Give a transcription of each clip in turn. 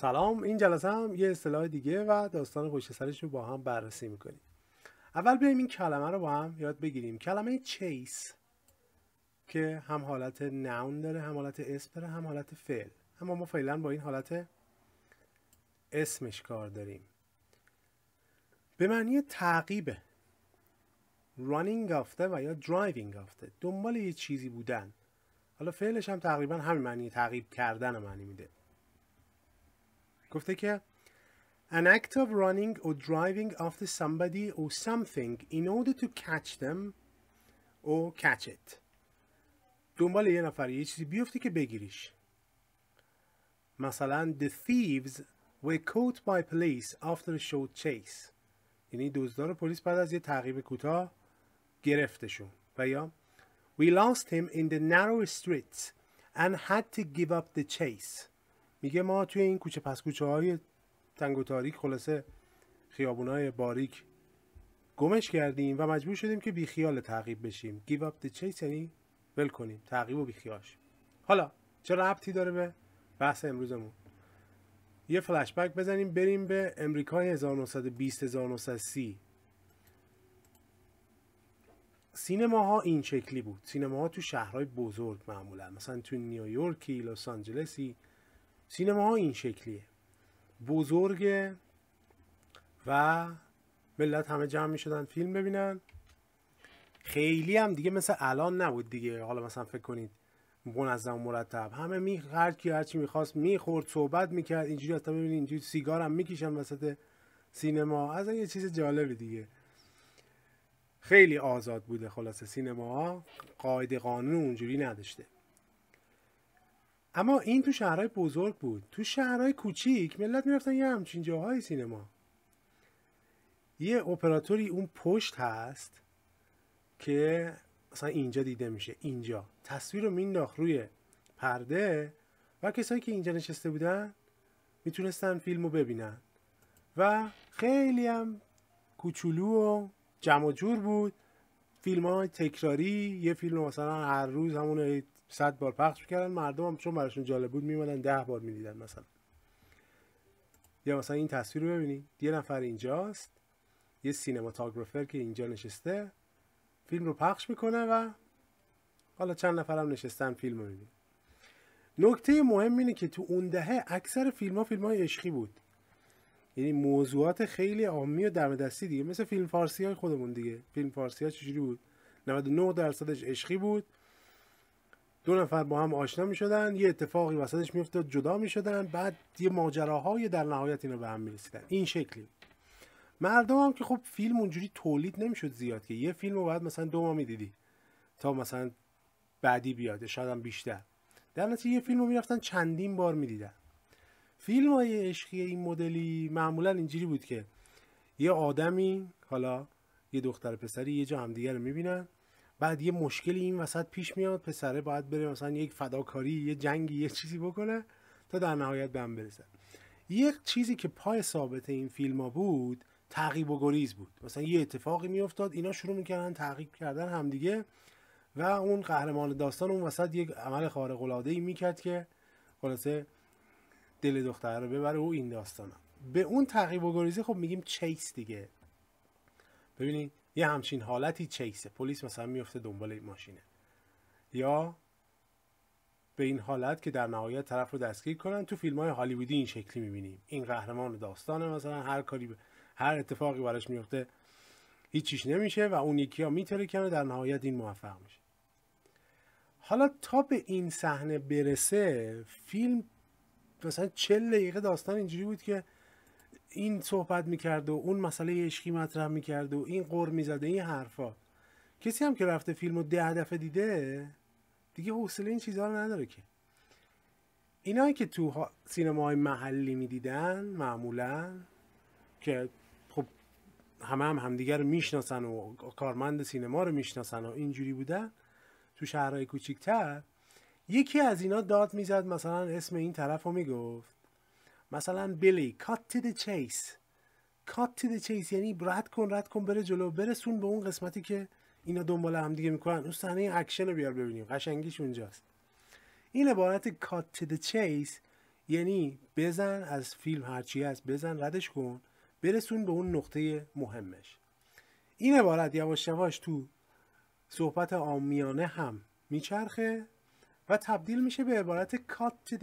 سلام این جلسه هم یه اصطلاح دیگه و داستان پشت سرش رو با هم بررسی میکنیم اول بیایم این کلمه رو با هم یاد بگیریم کلمه چیس که هم حالت نون داره هم حالت اسم داره هم حالت فعل اما ما فعلا با این حالت اسمش کار داریم به معنی تعقیبه رانینگ گفته و یا درایوینگ گفته دنبال یه چیزی بودن حالا فعلش هم تقریبا همین معنی تعقیب کردن معنی میده گفته که an act of running or driving after somebody or something in order to catch them or catch it دنبال یه نفر یه چیزی بیفتی که بگیریش مثلا the thieves were caught by police after a short chase یعنی دزدار پلیس بعد از یه تعقیب کوتاه گرفتشون و یا we lost him in the narrow streets and had to give up the chase میگه ما توی این کوچه پس کوچه های تنگ و تاریک خلاصه های باریک گمش کردیم و مجبور شدیم که بیخیال تعقیب بشیم Give up the chase یعنی ول کنیم تعقیب و بیخیاش حالا چه ربطی داره به بحث امروزمون یه فلشبک بک بزنیم بریم به امریکای 1920 1930 سینماها این شکلی بود ها تو شهرهای بزرگ معمولا مثلا تو نیویورکی لس آنجلسی سینما ها این شکلیه بزرگ و ملت همه جمع میشدن شدن فیلم ببینن خیلی هم دیگه مثل الان نبود دیگه حالا مثلا فکر کنید منظم و مرتب همه می هر کی هر چی میخواست میخورد صحبت میکرد اینجوری حتی ببینید اینجوری سیگار هم میکشن وسط سینما از یه چیز جالبی دیگه خیلی آزاد بوده خلاصه سینما ها قاعده قانون اونجوری نداشته اما این تو شهرهای بزرگ بود تو شهرهای کوچیک ملت میرفتن یه همچین جاهای سینما یه اپراتوری اون پشت هست که مثلا اینجا دیده میشه اینجا تصویر رو مینداخت روی پرده و کسایی که اینجا نشسته بودن میتونستن فیلم رو ببینن و خیلی هم کوچولو و جمع جور بود فیلم های تکراری یه فیلم مثلا هر روز همون صد بار پخش میکردن مردم هم چون براشون جالب بود میمدن ده بار میدیدن مثلا یا مثلا این تصویر رو ببینید یه نفر اینجاست یه سینماتاگرافر که اینجا نشسته فیلم رو پخش میکنه و حالا چند نفر هم نشستن فیلم رو نکته مهم اینه که تو اون دهه اکثر فیلم ها فیلم های عشقی بود یعنی موضوعات خیلی عامی و دم دستی دیگه مثل فیلم فارسی های خودمون دیگه فیلم فارسی ها چجوری بود 99 درصدش عشقی بود دو نفر با هم آشنا می شدن یه اتفاقی وسطش می افتاد جدا می شدن بعد یه ماجراهای در نهایت اینا به هم می این شکلی مردم هم که خب فیلم اونجوری تولید نمیشد زیاد که یه فیلم رو باید مثلا دو ماه میدیدی تا مثلا بعدی بیاد، شاید هم بیشتر در نتیجه یه فیلم رو میرفتن چندین بار میدیدن فیلم های عشقی این مدلی معمولا اینجوری بود که یه آدمی حالا یه دختر پسری یه جا همدیگه رو میبینن بعد یه مشکلی این وسط پیش میاد پسره باید بره مثلا یک فداکاری یه جنگی یه چیزی بکنه تا در نهایت به هم برسه یک چیزی که پای ثابت این فیلم ها بود تعقیب و گریز بود مثلا یه اتفاقی میافتاد اینا شروع میکردن تعقیب کردن همدیگه و اون قهرمان داستان اون وسط یک عمل خارق العاده ای میکرد که خلاصه دل دختر رو ببره و این داستانا به اون تعقیب و گریزی خب میگیم چیس دیگه ببینید یه همچین حالتی چیسه پلیس مثلا میفته دنبال این ماشینه یا به این حالت که در نهایت طرف رو دستگیر کنن تو فیلم های هالیوودی این شکلی میبینیم این قهرمان داستانه مثلا هر کاری هر اتفاقی براش میفته هیچیش نمیشه و اون یکی ها میتره کنه در نهایت این موفق میشه حالا تا به این صحنه برسه فیلم مثلا چه دقیقه داستان اینجوری بود که این صحبت میکرد و اون مسئله عشقی مطرح میکرد و این قر میزده این حرفا کسی هم که رفته فیلم رو ده دفعه دیده دیگه حوصله این چیزها رو نداره که اینایی که تو سینماهای محلی میدیدن معمولا که خب همه هم همدیگه رو میشناسن و کارمند سینما رو میشناسن و اینجوری بودن تو شهرهای کوچیکتر یکی از اینا داد میزد مثلا اسم این طرف رو میگفت مثلا بیلی کات تو دی چیس کات تو دی چیس یعنی رد کن رد کن بره جلو برسون به اون قسمتی که اینا دنبال هم دیگه میکنن اون صحنه اکشن رو بیار ببینیم قشنگیش اونجاست این عبارت کات تو دی چیس یعنی بزن از فیلم هرچی هست بزن ردش کن برسون به اون نقطه مهمش این عبارت یواش یواش تو صحبت آمیانه هم میچرخه و تبدیل میشه به عبارت cut to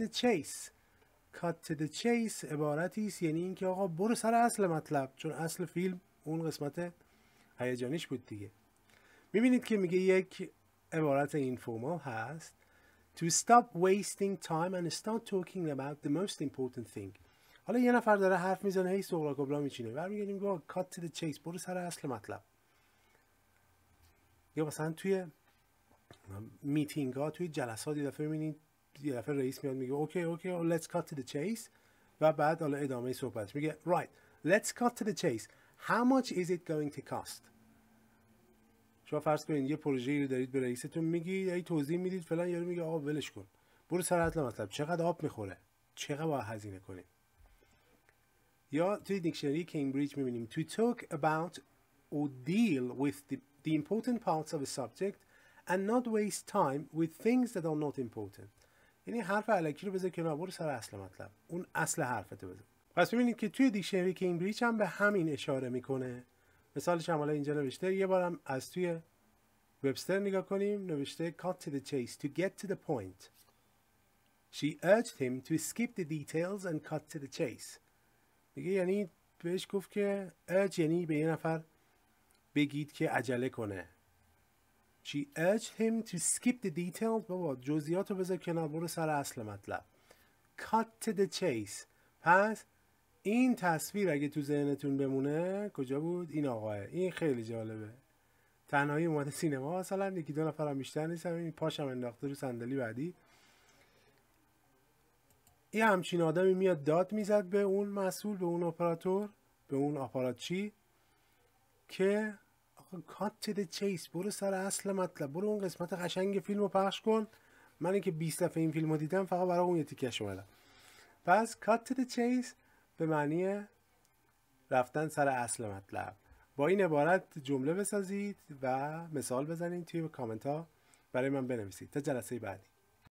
to the chase عبارتی است یعنی اینکه آقا برو سر اصل مطلب چون اصل فیلم اون قسمت هیجانیش بود دیگه میبینید که میگه یک عبارت این فرما هست to stop wasting time and start talking about the most important thing حالا یه نفر داره حرف میزنه هی سوغلا کبلا میچینه و میگه to the chase برو سر اصل مطلب یا مثلا توی میتینگ ها توی جلسات یه دفعه میبینید یه دفعه رئیس میاد میگه اوکی اوکی let's cut to the chase و بعد حالا ادامه صحبتش میگه right let's cut to the chase how much is it going to cost شما فرض کنید یه پروژه‌ای رو دارید به رئیستون میگی ای توضیح میدید فلان یارو میگه آقا ولش کن برو سر اصل مطلب چقدر آب میخوره چقدر باید هزینه کنیم یا توی دیکشنری کمبریج میبینیم to talk about or deal with the, the important parts of a subject and not waste time with things that are not important یعنی حرف علکی رو بذار کنار برو سر اصل مطلب اون اصل حرفته بذار پس ببینید که توی دیکشنری کمبریج هم به همین اشاره میکنه مثالش هم حالا اینجا نوشته یه بارم از توی وبستر نگاه کنیم نوشته cut to the chase to get to the point she urged him to skip the details and cut to the chase میگه یعنی بهش گفت که urge یعنی به یه نفر بگید که عجله کنه She urged him to skip the details بابا جزئیات رو بذار کنار برو سر اصل مطلب cut to the chase پس این تصویر اگه تو ذهنتون بمونه کجا بود این آقاه این خیلی جالبه تنهایی اومده سینما مثلا یکی دو هم بیشتر نیستم این پاشم انداخته رو صندلی بعدی یه همچین آدمی میاد داد میزد به اون مسئول به اون اپراتور به اون آپاراتچی که cut کات د چیس برو سر اصل مطلب برو اون قسمت قشنگ فیلم رو پخش کن من اینکه 20 دفعه این فیلم رو دیدم فقط برای اون یه تیکش اومدم پس کات the چیس به معنی رفتن سر اصل مطلب با این عبارت جمله بسازید و مثال بزنید توی کامنت ها برای من بنویسید تا جلسه بعدی